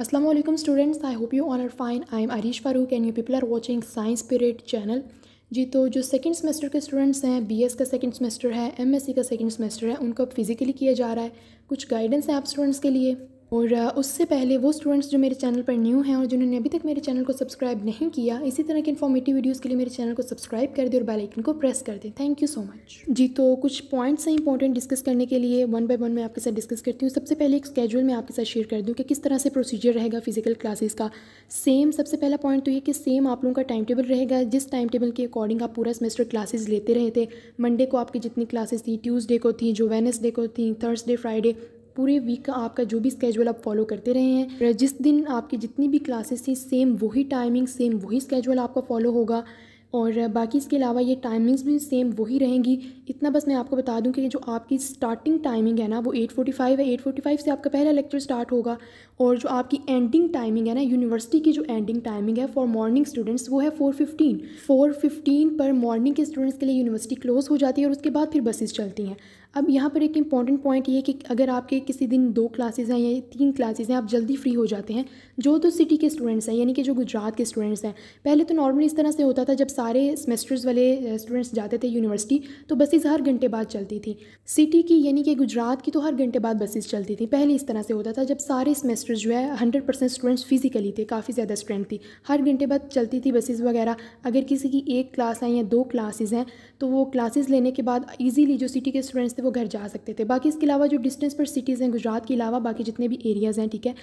Aslam students I hope you all are fine I am Arish Farooq and you people are watching science period channel जी तो जो second semester के students हैं BS का second semester है MSc का सेकेंड सेमेस्टर है उनको अब फिज़िकली किया जा रहा है कुछ गाइडेंस है आप स्टूडेंट्स के लिए और उससे पहले वो स्टूडेंट्स जो मेरे चैनल पर न्यू हैं और जिन्होंने अभी तक मेरे चैनल को सब्सक्राइब नहीं किया इसी तरह के इन्फॉर्मेटिव वीडियोस के लिए मेरे चैनल को सब्सक्राइब कर दें और बेल आइकन को प्रेस कर दें थैंक यू सो मच जी तो कुछ पॉइंट्स हैं इंपॉर्टेंट डिस्कस करने के लिए वन बाय वन मैं आपके साथ डिस्कस करती हूँ सबसे पहले एक स्केजूल मैं आपके साथ शेयर कर दूँ कि किस तरह से प्रोसीजर रहेगा फिजिकल क्लासेस का सेम सबसे पहला पॉइंट तो ये कि सेम आप लोगों का टाइम टेबल रहेगा जिस टाइम टेबल के अकॉर्डिंग आप पूरा सेमेस्टर क्लासेज लेते रहे थे मंडे को आपकी जितनी क्लासेज थी ट्यूज़डे को थी जो वेनसडे को थी थर्सडे फ्राइडे पूरे वीक का आपका जो भी स्केजुअल आप फॉलो करते रहे हैं जिस दिन आपकी जितनी भी क्लासेस थी सेम वही टाइमिंग सेम वही स्केजुअल आपका फॉलो होगा और बाकी इसके अलावा ये टाइमिंग्स भी सेम वही रहेंगी इतना बस मैं आपको बता दूं कि जो आपकी स्टार्टिंग टाइमिंग है ना वो 8:45 है 8:45 से आपका पहला लेक्चर स्टार्ट होगा और जो आपकी एंडिंग टाइमिंग है ना यूनिवर्सिटी की जो एंडिंग टाइमिंग है फॉर मॉर्निंग स्टूडेंट्स वो है 4:15 4:15 पर मॉर्निंग के स्टूडेंट्स के लिए यूनिवर्सिटी क्लोज हो जाती है और उसके बाद फिर बसेज चलती हैं अब यहाँ पर एक इम्पॉर्टेंट पॉइंट ये है कि अगर आपके किसी दिन दो क्लासेस हैं या तीन क्लासेस हैं आप जल्दी फ्री हो जाते हैं जो तो सिटी के स्टूडेंट्स हैं यानी कि जो गुजरात के स्टूडेंट्स हैं पहले तो नॉर्मली इस तरह से होता था जब सारे सेमेस्टर्स वाले स्टूडेंट्स जाते थे यूनिवर्सिटी तो बसेज हर घंटे बाद चलती थी सिटी की यानी कि गुजरात की तो हर घंटे बाद बसेज चलती थी पहले इस तरह से होता था जब सारे सेमेस्टर्स जो है हंड्रेड परसेंट स्टूडेंट्स फिजिकली थे काफ़ी ज़्यादा स्ट्रेंथ थी हर घंटे बाद चलती थी बसेज वगैरह अगर किसी की एक क्लास है या दो क्लासेज हैं तो वो क्लासेज लेने के बाद ईजिली जो सिटी के स्टूडेंट्स से वो घर जा सकते थे बाकी इसके अलावा जो डिस्टेंस पर सिटीज़ हैं गुजरात के अलावा बाकी जितने भी एरियाज़ हैं ठीक है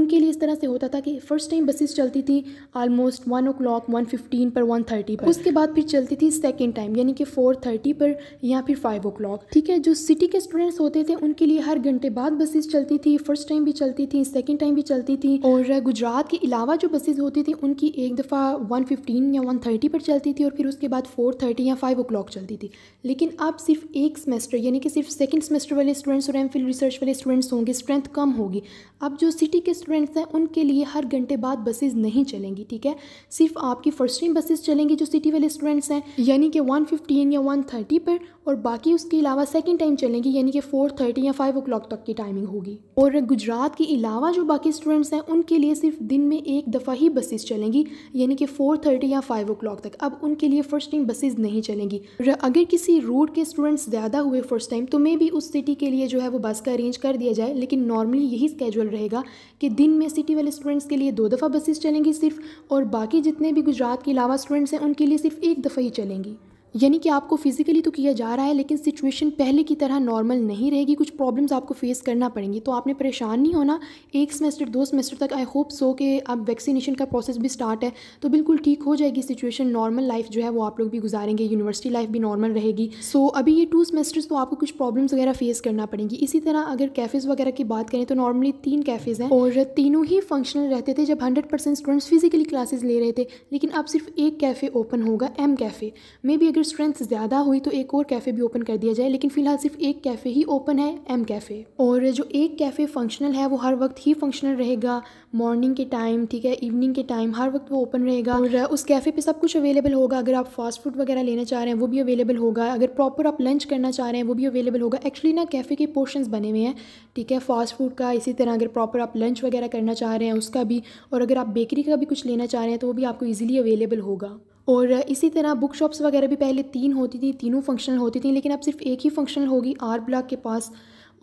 उनके लिए इस तरह से होता था कि फ़र्स्ट टाइम बसेस चलती थी almost one o'clock one fifteen पर वन थर्टी पर उसके बाद फिर चलती थी सेकेंड टाइम यानी कि फोर थर्टी पर या फिर फाइव ओ क्लाक ठीक है जो सिटी के स्टूडेंट्स होते थे उनके लिए हर घंटे बाद बसेस चलती थी फर्स्ट टाइम भी चलती थी सेकेंड टाइम भी चलती थी और गुजरात के अलावा जो बसेज होती थी उनकी एक दफ़ा वन फिफ्टीन या वन थर्टी पर चलती थी और फिर उसके बाद फोर थर्टी या फाइव ओ क्लाक चलती थी लेकिन अब सिर्फ एक सेमेस्टर यानी कि सिर्फ सेकेंड सेमेस्टर वाले स्टूडेंट्स और एम रिसर्च वाले स्टूडेंट्स होंगे स्ट्रेंथ कम होगी अब जो सिटी के स्टूडेंट्स हैं उनके लिए हर घंटे बाद बसेज नहीं चलेंगी ठीक है सिर्फ आपकी फर्स्ट टाइम बसेज चलेंगी जो सिटी वाले स्टूडेंट्स हैं यानी कि वन फिफ्टीन या वन थर्टी पर और बाकी उसके अलावा सेकेंड टाइम चलेंगी यानी कि फोर थर्टी या फाइव ओ क्लॉक तक की टाइमिंग होगी और गुजरात के अलावा जो बाकी स्टूडेंट्स हैं उनके लिए सिर्फ दिन में एक दफ़ा ही बसेज चलेंगी यानी कि फोर थर्टी या फाइव ओ क्लॉक तक अब उनके लिए फर्स्ट टाइम बसेज नहीं चलेंगी अगर किसी रूट के स्टूडेंट्स ज़्यादा हुए फर्स्ट टाइम तो मे भी उस सिटी के लिए जो है वो बस का अरेंज कर दिया जाए लेकिन नॉर्मली यही स्केजुअल रहेगा कि दिन में सिटी वाले स्टूडेंट्स के लिए दो दफ़ा बसेस चलेंगी सिर्फ और बाकी जितने भी गुजरात के अलावा स्टूडेंट्स हैं उनके लिए सिर्फ एक दफ़ा ही चलेंगी यानी कि आपको फिज़िकली तो किया जा रहा है लेकिन सिचुएशन पहले की तरह नॉर्मल नहीं रहेगी कुछ प्रॉब्लम्स आपको फेस करना पड़ेंगी तो आपने परेशान नहीं होना एक सेमेस्टर दो सेमेस्टर तक आई होप सो कि अब वैक्सीनेशन का प्रोसेस भी स्टार्ट है तो बिल्कुल ठीक हो जाएगी सिचुएशन नॉर्मल लाइफ जो है वो आप लोग भी गुजारेंगे यूनिवर्सिटी लाइफ भी नॉर्मल रहेगी सो so, अभी ये टू सेमेस्टर्स तो आपको कुछ प्रॉब्लम्स वगैरह फेस करना पड़ेंगी इसी तरह अगर कैफ़ेज़ वगैरह की बात करें तो नॉर्मली तीन कैफ़ेज़ हैं और तीनों ही फंक्शनल रहते थे जब hundred percent students physically classes ले रहे थे लेकिन अब सिर्फ एक कैफ़े ओपन होगा एम कैफ़े मे बी अगर स्ट्रेंथ ज़्यादा हुई तो एक और कैफ़े भी ओपन कर दिया जाए लेकिन फ़िलहाल सिर्फ एक कैफ़े ही ओपन है एम कैफ़े और जो एक कैफ़े फंक्शनल है वो हर वक्त ही फंक्शनल रहेगा मॉर्निंग के टाइम ठीक है इवनिंग के टाइम हर वक्त वो ओपन रहेगा और उस कैफ़े पर सब कुछ अवेलेबल होगा अगर आप फास्ट फूड वगैरह लेना चाह रहे हैं वो भी अवेलेबल होगा अगर प्रॉपर आप लंच करना चाह रहे हैं वो भी अवेलेबल होगा एक्चुअली ना कैफ़े के पोर्शन बने हुए हैं ठीक है फास्ट फूड का इसी तरह अगर प्रॉपर आप लंच वगैरह करना चाह रहे हैं उसका भी और अगर आप बेकरी का भी कुछ लेना चाह रहे हैं तो वो भी आपको ईजिली अवेलेबल होगा और इसी तरह बुक शॉप्स वगैरह भी पहले तीन होती थी तीनों फंक्शनल होती थी लेकिन अब सिर्फ एक ही फंक्शनल होगी आर ब्लॉक के पास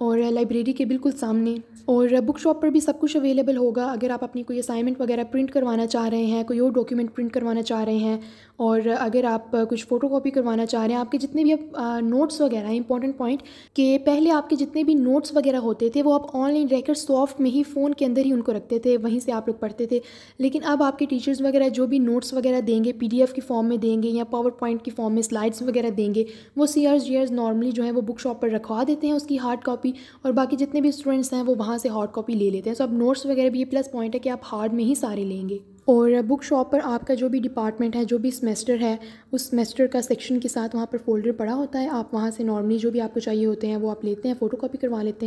और लाइब्रेरी के बिल्कुल सामने और बुक शॉप पर भी सब कुछ अवेलेबल होगा अगर आप अपनी कोई असाइनमेंट वगैरह प्रिंट करवाना चाह रहे हैं कोई और डॉक्यूमेंट प्रिंट करवाना चाह रहे हैं और अगर आप कुछ फ़ोटो कॉपी करवाना चाह रहे हैं आपके जितने भी आप नोट्स वगैरह हैं इंपॉर्टेंट पॉइंट कि पहले आपके जितने भी नोट्स वगैरह होते थे वो आप ऑनलाइन रहकर सॉफ्ट में ही फ़ोन के अंदर ही उनको रखते थे वहीं से आप लोग पढ़ते थे लेकिन अब आपके टीचर्स वगैरह जो भी नोट्स वगैरह देंगे पी की फॉर्म में देंगे या पावर पॉइंट की फॉर्म में स्लाइड्स वगैरह देंगे वो सी आर नॉर्मली जो है वो बुक शॉप पर रखवा देते हैं उसकी हार्ड कॉपी और बाकी जितने भी स्टूडेंट्स हैं वो वहाँ से हार्ड कॉपी ले लेते हैं सो अब नोट्स वगैरह भी ये प्लस पॉइंट है कि आप हार्ड में ही सारे लेंगे और बुक शॉप पर आपका जो भी डिपार्टमेंट है जो भी सेमेस्टर है उस सेमेस्टर का सेक्शन के साथ वहाँ पर फोल्डर पड़ा होता है आप वहाँ से नॉर्मली जो भी आपको चाहिए होते हैं वो आप लेते हैं फ़ोटो कापी करवा लेते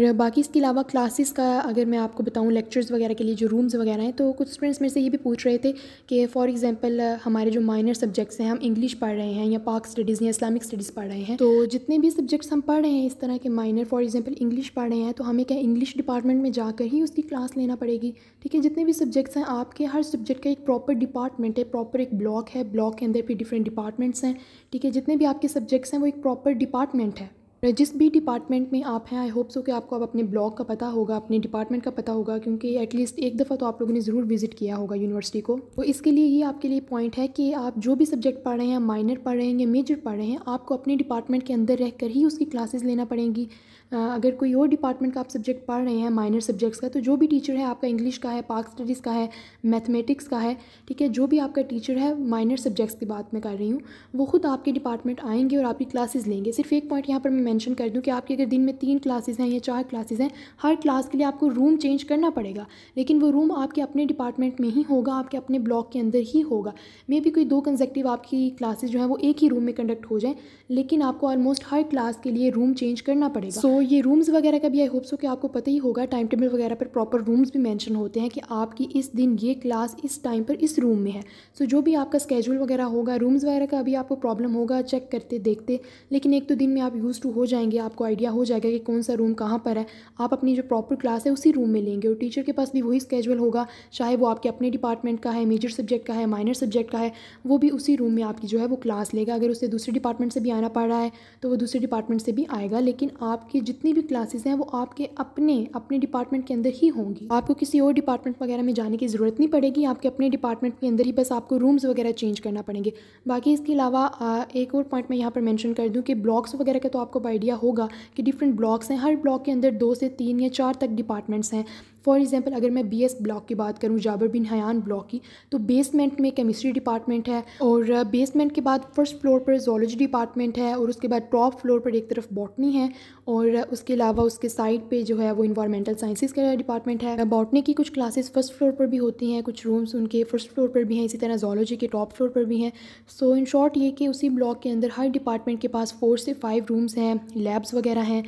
हैं बाकी इसके अलावा क्लासेस का अगर मैं आपको बताऊँ लेक्चर्स वगैरह के लिए जो रूम्स वगैरह हैं तो कुछ स्टूडेंट्स मेरे से ये भी पूछ रहे थे कि फॉर एग्ज़ाम्पल हमारे जो माइनर सब्जेक्ट्स हैं हम इंग्लिश पढ़ रहे हैं या पाक स्टडीज़ या इस्लामिक स्टडीज़ पढ़ रहे हैं तो जितने भी सब्जेक्ट्स हम पढ़ रहे हैं इस तरह के माइनर फॉर एग्ज़ाम्पल इंग्लिश पढ़ रहे हैं तो हमें क्या इंग्लिश डिपार्टमेंट में जाकर ही उसकी क्लास लेना पड़ेगी ठीक है जितने भी सब्जेक्ट्स हैं आपके हर सब्जेक्ट का एक प्रॉपर डिपार्टमेंट है प्रॉपर एक ब्लॉक है ब्लॉक के अंदर फिर डिफरेंट डिपार्टमेंट्स हैं ठीक है जितने भी आपके सब्जेक्ट्स हैं वो एक प्रॉपर डिपार्टमेंट है जिस भी डिपार्टमेंट में आप हैं आई होप सो कि आपको अब अपने ब्लॉक का पता होगा अपने डिपार्टमेंट का पता होगा क्योंकि एटलीस्ट एक दफ़ा तो आप लोगों ने ज़रूर विजिट किया होगा यूनिवर्सिटी को तो इसके लिए ये आपके लिए पॉइंट है कि आप जो भी सब्जेक्ट पढ़ रहे हैं माइनर पढ़ रहे हैं या मेजर पढ़ रहे हैं आपको अपने डिपार्टमेंट के अंदर रह ही उसकी क्लासेज लेना पड़ेंगी अगर कोई और डिपार्टमेंट का आप सब्जेक्ट पढ़ रहे हैं माइनर सब्जेक्ट्स का तो जो भी टीचर है आपका इंग्लिश का है पार्क स्टडीज़ का है मैथमेटिक्स का है ठीक है जो भी आपका टीचर है माइनर सब्जेक्ट्स की बात मैं कर रही हूँ वो खुद आपके डिपार्टमेंट आएंगे और आपकी क्लासेस लेंगे सिर्फ एक पॉइंट यहाँ पर मैं मेंशन कर दूं कि आपके अगर दिन में तीन क्लासेस हैं या चार क्लासेस हैं हर क्लास के लिए आपको रूम चेंज करना पड़ेगा लेकिन वो रूम आपके अपने डिपार्टमेंट में ही होगा आपके अपने ब्लॉक के अंदर ही होगा मे बी कोई दो कंजेक्टिव आपकी क्लासेज जो है वो एक ही रूम में कंडक्ट हो जाएँ लेकिन आपको ऑलमोस्ट हर क्लास के लिए रूम चेंज करना पड़ेगा सो ये रूम्स वगैरह का भी आई होप सो कि आपको पता ही होगा टाइम टेबल वगैरह पर प्रॉपर रूम्स भी मैंशन होते हैं कि आपकी इस दिन ये क्लास इस टाइम पर इस रूम में है सो जो भी आपका स्केजूल वगैरह होगा रूम्स वगैरह का भी आपको प्रॉब्लम होगा चेक करते देखते लेकिन एक तो दिन में आप यूज़ टू हो जाएंगे आपको आइडिया हो जाएगा कि कौन सा रूम कहाँ पर है आप अपनी जो प्रॉपर क्लास है उसी रूम में लेंगे और टीचर के पास भी वही स्केजुअल होगा चाहे वो आपके अपने डिपार्टमेंट का है मेजर सब्जेक्ट का है माइनर सब्जेक्ट का है वो भी उसी रूम में आपकी जो है वो क्लास लेगा अगर उसे दूसरे डिपार्टमेंट से भी आना पड़ रहा है तो वो दूसरे डिपार्टमेंट से भी आएगा लेकिन आपकी जितनी भी क्लासेस हैं वो आपके अपने अपने डिपार्टमेंट के अंदर ही होंगी आपको किसी और डिपार्टमेंट वगैरह में जाने की ज़रूरत नहीं पड़ेगी आपके अपने डिपार्टमेंट के अंदर ही बस आपको रूम्स वगैरह चेंज करना पड़ेंगे बाकी इसके अलावा एक और पॉइंट मैं यहाँ पर मैंशन कर दूँ कि ब्लॉग्स वगैरह का तो आपको बाई आइडिया होगा कि डिफरेंट ब्लॉक्स हैं हर ब्लॉक के अंदर दो से तीन या चार तक डिपार्टमेंट्स हैं फॉर एग्ज़ाम्पल अगर मैं बी एस ब्लॉक की बात करूँ जाबर बिन हयान ब्लॉक की तो बेसमेंट में केमिस्ट्री डिपार्टमेंट है और बेसमेंट के बाद फर्स्ट फ्लोर पर जोलॉजी डिपार्टमेंट है और उसके बाद टॉप फ्लोर पर एक तरफ बॉटनी है और उसके अलावा उसके साइड पर जो है वो इन्वायरमेंटल साइंसिस का डिपार्टमेंट है बॉटनी की कुछ क्लासेस फर्स्ट फ्लोर पर भी होती हैं कुछ रूम्स उनके फर्स्ट फ्लोर पर भी हैं इसी तरह जोलॉजी के टॉप फ्लोर पर भी हैं सो इन शॉर्ट ये कि उसी ब्लॉक के अंदर हर डिपार्टमेंट के पास फोर से फाइव रूम्स हैं लैब्स वगैरह हैं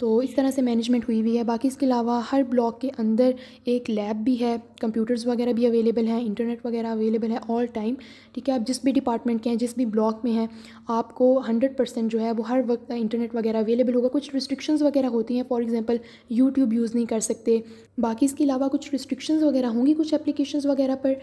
तो इस तरह से मैनेजमेंट हुई हुई है बाकी इसके अलावा हर ब्लॉक के अंदर एक लैब भी है कंप्यूटर्स वगैरह भी अवेलेबल हैं इंटरनेट वगैरह अवेलेबल है ऑल टाइम ठीक है आप जिस भी डिपार्टमेंट के हैं जिस भी ब्लॉक में हैं आपको हंड्रेड परसेंट जो है वो हर वक्त इंटरनेट वगैरह अवेलेबल होगा कुछ रिस्ट्रिक्शंस वगैरह होती हैं फॉर एग्जांपल यूट्यूब यूज़ नहीं कर सकते बाकी इसके अलावा कुछ रिस्ट्रिक्शंस वगैरह होंगी कुछ एप्लीकेशन वगैरह पर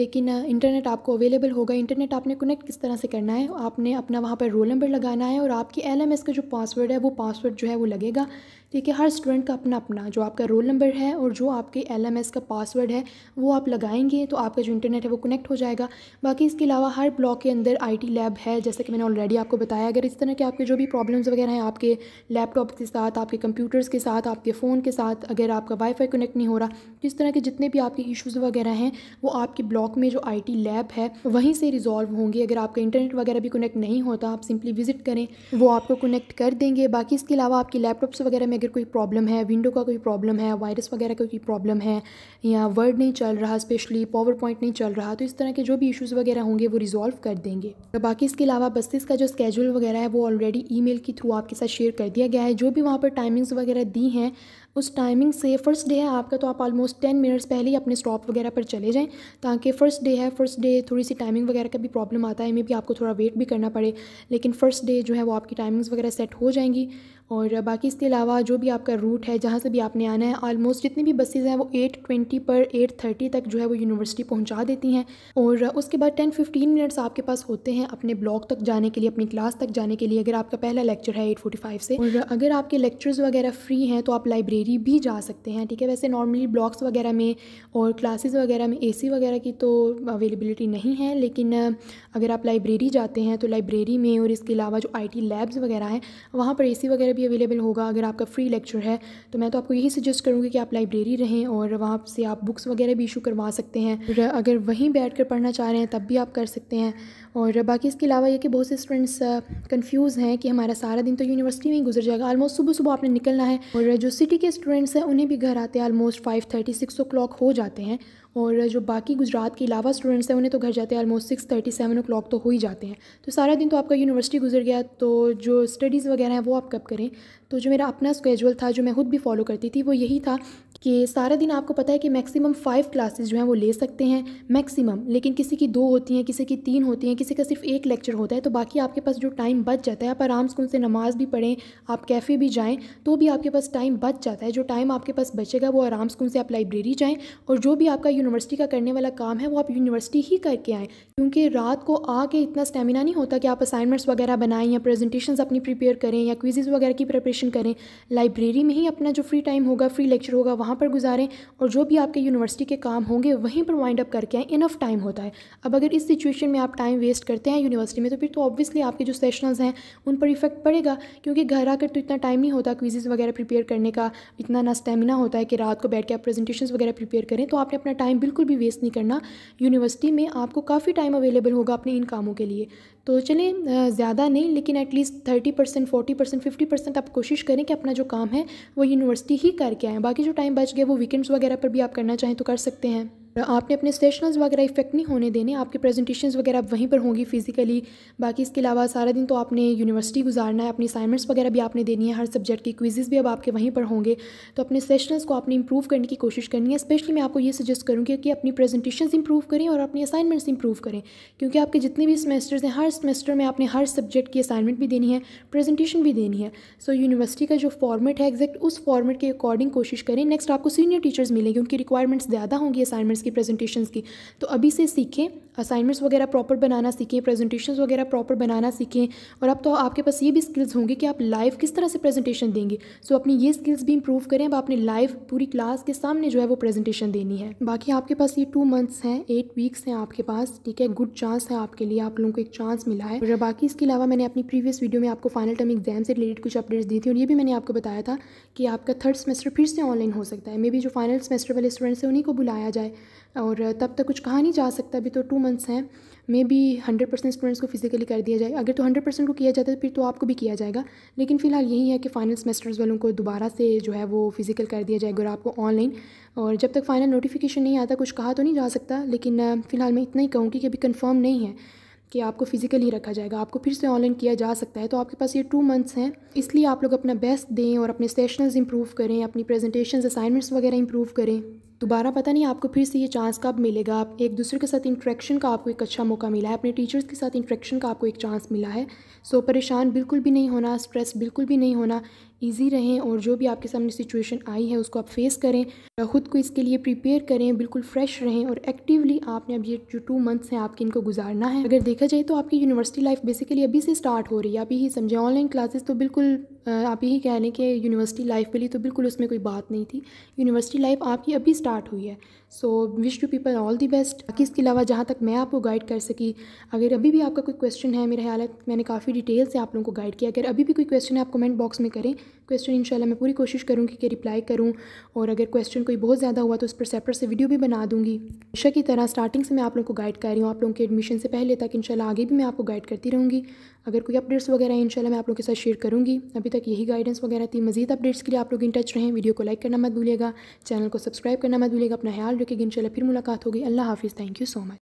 लेकिन इंटरनेट आपको अवेलेबल होगा इंटरनेट आपने कनेक्ट किस तरह से करना है आपने अपना वहाँ पर रोल नंबर लगाना है और आपके एल का जो पासवर्ड है वो पासवर्ड जो है वो लगेगा ठीक है हर स्टूडेंट का अपना अपना जो आपका रोल नंबर है और जो आपके एल का पासवर्ड है है वो आप लगाएंगे तो आपका जो इंटरनेट है वो कनेक्ट हो जाएगा बाकी इसके अलावा हर ब्लॉक के अंदर आईटी लैब है जैसे कि मैंने ऑलरेडी आपको बताया अगर इस तरह के आपके जो भी प्रॉब्लम्स वगैरह हैं आपके लैपटॉप के साथ आपके कंप्यूटर्स के साथ आपके फ़ोन के साथ अगर आपका वाईफाई कनेक्ट नहीं हो रहा तो इस तरह के जितने भी आपके इशूज़ वगैरह हैं वो आपके ब्लॉक में जो आई लैब है वहीं से रिजॉल्व होंगे अगर आपका इंटरनेट वगैरह भी कनेक्ट नहीं होता आप सिंपली विजिट करें वो आपको कनेक्ट कर देंगे बाकी इसके अलावा आपके लैपटॉप्स वगैरह में अगर कोई प्रॉब्लम है विंडो का कोई प्रॉब्लम है वायरस वगैरह का कोई प्रॉब्लम है या वर्ड वर्ड नहीं चल रहा स्पेशली पावर पॉइंट नहीं चल रहा तो इस तरह के जो भी इश्यूज़ वगैरह होंगे वो रिजॉल्व कर देंगे और बाकी इसके अलावा बसेस का जो स्केजूल वगैरह है वो ऑलरेडी ई के थ्रू आपके साथ शेयर कर दिया गया है जो भी वहाँ पर टाइमिंग्स वगैरह दी हैं उस टाइमिंग से फ़र्स्ट डे है आपका तो आप ऑलमोस्ट टेन मिनट्स पहले ही अपने स्टॉप वगैरह पर चले जाएँ ताकि फ़र्स्ट डे है फ़र्स्ट डे थोड़ी सी टाइमिंग वगैरह का भी प्रॉब्लम आता है मे भी आपको थोड़ा वेट भी करना पड़े लेकिन फ़र्स्ट डे जो है वो आपकी टाइमिंग्स वगैरह सेट हो जाएंगी और बाकी इसके अलावा जो भी आपका रूट है जहाँ से भी आपने आना है ऑलमोस्ट जितनी भी बसेज़ हैं वो एट ट्वेंटी पर एट थर्टी तक जो है वो यूनिवर्सिटी पहुँचा देती हैं और उसके बाद टेन फिफ्टीन मिनट्स आपके पास होते हैं अपने ब्लॉक तक जाने के लिए अपनी क्लास तक जाने के लिए अगर आपका पहला लेक्चर है एट फोर्टी फाइव से और अगर आपके लेक्चर्स वगैरह फ्री हैं तो आप लाइब्रेरी लाइब्रेरी भी जा सकते हैं ठीक है वैसे नॉर्मली ब्लॉक्स वगैरह में और क्लासेस वगैरह में एसी वगैरह की तो अवेलेबिलिटी नहीं है लेकिन अगर आप लाइब्रेरी जाते हैं तो लाइब्रेरी में और इसके अलावा जो आई टी लैब्स वगैरह हैं वहाँ पर ए सी वगैरह भी अवेलेबल होगा अगर आपका फ्री लेक्चर है तो मैं तो आपको यही सजेस्ट करूँगी कि आप लाइब्रेरी रहें और वहाँ से आप बुक्स वगैरह भी इशू करवा सकते हैं अगर वहीं बैठ कर पढ़ना चाह रहे हैं तब भी आप कर सकते हैं और बाकी इसके अलावा ये कि बहुत से स्टूडेंट्स कन्फ्यूज़ हैं कि हमारा सारा दिन तो यूनिवर्सिटी में ही गुजर जाएगा आलमोस्ट सुबह सुबह आपने निकलना है और जो सिटी के स्टूडेंट्स हैं उन्हें भी घर आते हैं almost five thirty six o'clock हो जाते हैं और जो बाकी गुजरात के अलावा स्टूडेंट्स हैं उन्हें तो घर जाते हैं almost six thirty seven o'clock तो हो ही जाते हैं तो सारा दिन तो आपका यूनिवर्सिटी गुजर गया तो जो स्टडीज़ वगैरह हैं वो आप कब करें तो जो मेरा अपना स्केजुअल था जो मैं खुद भी फॉलो करती थी वो यही था कि सारा दिन आपको पता है कि मैक्सिमम फ़ाइव क्लासेस जो हैं वो ले सकते हैं मैक्सिमम लेकिन किसी की दो होती हैं किसी की तीन होती हैं किसी का सिर्फ एक लेक्चर होता है तो बाकी आपके पास जो टाइम बच जाता है आप आराम से उनसे नमाज़ भी पढ़ें आप कैफ़े भी जाएँ तो भी आपके पास टाइम बच जाता है जो टाइम आपके पास बचेगा वो आराम से उनसे आप लाइब्रेरी जाएँ और जो भी आपका यूनिवर्सिटी का करने वाला काम है वो आप यूनिवर्सिटी ही करके आएँ क्योंकि रात को आके इतना स्टेमिना नहीं होता कि आप असाइनमेंट्स वगैरह बनाएं या प्रेजेंटेशंस अपनी प्रिपेयर करें या क्विजेज़ वगैरह की प्रिपरेशन करें लाइब्रेरी में ही अपना जो फ्री टाइम होगा फ्री लेक्चर होगा वहाँ पर गुजारें और जो भी आपके यूनिवर्सिटी के काम होंगे वहीं पर वाइंड अप करके आएँ इनफ टाइम होता है अब अगर इस सिचुएशन में आप टाइम वेस्ट करते हैं यूनिवर्सिटी में तो फिर तो ऑब्वियसली आपके जो सेशनल्स हैं उन पर इफेक्ट पड़ेगा क्योंकि घर आकर तो इतना टाइम नहीं होता क्विजेज वगैरह प्रिपेयर करने का इतना ना स्टेमिना होता है कि रात को बैठ के आप प्रेजेंटेशन वगैरह प्रिपेयर करें तो आपने अपना टाइम टाइम बिल्कुल भी वेस्ट नहीं करना यूनिवर्सिटी में आपको काफ़ी टाइम अवेलेबल होगा अपने इन कामों के लिए तो चलें ज़्यादा नहीं लेकिन at least thirty percent forty percent fifty percent आप कोशिश करें कि अपना जो काम है वो यूनिवर्सिटी ही करके आएँ बाकी जो टाइम बच गया वो वीकेंड्स वगैरह पर भी आप करना चाहें तो कर सकते हैं आपने अपने सेशनल्स वगैरह इफेक्ट नहीं होने देने आपके प्रेजेंटेशंस वगैरह वहीं पर होंगी फिजिकली बाकी इसके अलावा सारा दिन तो आपने यूनिवर्सिटी गुजारना है अपनी असाइनमेंट्स वगैरह भी आपने देनी है हर सब्जेक्ट की क्विजेज़ भी अब आपके वहीं पर होंगे तो अपने सेशनल्स को आपने इंप्रूव करने की कोशिश करनी है स्पेशली मैं आपको ये सजेस्ट करूँगी कि अपनी प्रेजेंटेशन इंप्रूव करें और अपनी असाइनमेंट्स इंप्रूव करें क्योंकि आपके जितने भी सेमेस्टर्स हैं हर सेमेस्टर में आपने हर सब्जेक्ट की असाइनमेंट भी देनी है प्रेजेंटेशन भी देनी है सो so, यूनिवर्सिटी का जो फॉर्मेट है एग्जैक्ट उस फॉर्मेट के अकॉर्डिंग कोशिश करें नेक्स्ट आपको सीनियर टीचर्स मिलेंगे उनकी रिक्वायरमेंट्स ज़्यादा होंगी असाइनमेंट्स की प्रेजेंटेशंस की तो अभी से सीखें असाइनमेंट्स वगैरह प्रॉपर बनाना सीखें प्रेजेंटेशंस वगैरह प्रॉपर बनाना सीखें और अब तो आपके पास ये भी स्किल्स होंगे कि आप लाइव किस तरह से प्रेजेंटेशन देंगे सो अपनी ये स्किल्स भी इंप्रूव करें अब आपने लाइव पूरी क्लास के सामने जो है वो प्रेजेंटेशन देनी है बाकी आपके पास ये टू मंथ्स हैं एट वीक्स हैं आपके पास ठीक है गुड चांस है आपके लिए आप लोगों को एक चांस मिला है और बाकी इसके अलावा मैंने अपनी प्रीवियस वीडियो में आपको फाइनल टर्म एग्जाम से रिलेटेड कुछ अपडेट्स दी थी और ये भी मैंने आपको बताया था कि आपका थर्ड सेमेस्टर फिर से ऑनलाइन हो सकता है मे बी जो फाइनल सेमेस्टर वाले स्टूडेंट्स हैं उन्हीं को बुलाया जाए और तब तक कुछ कहा नहीं जा सकता अभी तो टू मंथ्स हैं maybe hundred percent students को फिजिकली कर दिया जाए अगर तो हंड्रेड परसेंट को किया जाता है तो फिर तो आपको भी किया जाएगा लेकिन फ़िलहाल यही है कि फाइनल सेमेस्टर्स वालों को दोबारा से जो है वो फिज़िकल कर दिया जाएगा और आपको ऑनलाइन और जब तक फाइनल नोटिफिकेशन नहीं आता कुछ कहा तो नहीं जा सकता लेकिन फ़िलहाल मैं इतना ही कहूँगी कि अभी कन्फर्म नहीं है कि आपको फिजिकली रखा जाएगा आपको फिर से ऑनलाइन किया जा सकता है तो आपके पास ये टू मंथ्स हैं इसलिए आप लोग अपना बेस्ट दें और अपने सेशनस इंप्रूव करें अपनी प्रेजेंटेशंस असाइनमेंट्स वगैरह इंप्रूव करें दोबारा पता नहीं आपको फिर से ये चांस कब मिलेगा आप एक दूसरे के साथ इंट्रैक्शन का आपको एक अच्छा मौका मिला है अपने टीचर्स के साथ इंट्रैक्शन का आपको एक चांस मिला है सो परेशान बिल्कुल भी नहीं होना स्ट्रेस बिल्कुल भी नहीं होना ईजी रहें और जो भी आपके सामने सिचुएशन आई है उसको आप फेस करें ख़ुद को इसके लिए प्रिपेयर करें बिल्कुल फ्रेश रहें और एक्टिवली आपने अब ये जो टू मंथ्स हैं आपके इनको गुजारना है अगर देखा जाए तो आपकी यूनिवर्सिटी लाइफ बेसिकली अभी से स्टार्ट हो रही है आप ही समझें ऑनलाइन क्लासेस तो बिल्कुल आप यही कह लें कि यूनिवर्सिटी लाइफ के लिए तो बिल्कुल उसमें कोई बात नहीं थी यूनिवर्सिटी लाइफ आपकी अभी स्टार्ट हुई है so wish to people all the best बाकी इसके अलावा जहाँ तक मैं आपको गाइड कर सकी अगर अभी भी आपका कोई क्वेश्चन है मेरे ख्याल है मैंने काफ़ी डिटेल से आप लोगों को गाइड किया अगर अभी भी कोई क्वेश्चन है आप कमेंट बॉक्स में करें क्वेश्चन इंशाल्लाह मैं पूरी कोशिश करूँगी कि रिप्लाई करूँ और अगर क्वेश्चन कोई बहुत ज़्यादा हुआ तो उस पर सेपरेट से वीडियो भी बना दूँगी हमेशा की तरह स्टार्टिंग से मैं आप लोगों को गाइड कर रही हूँ आप लोगों के एडमिशन से पहले तक इंशाल्लाह आगे भी मैं आपको गाइड करती रहूँगी अगर कोई अपडेट्स वगैरह इंशाल्लाह मैं आप लोगों के साथ शेयर करूँगी अभी तक यही गाइडेंस वगैरह थी मजीद अपडेट्स के लिए आप लोग इन टच रहें वीडियो को लाइक करना मत भूलिएगा चैनल को सब्सक्राइब करना मत भूलिएगा अपना ख्याल रखिएगा इंशाल्लाह फिर मुलाकात होगी अल्लाह हाफिज़ थैंक यू सो मच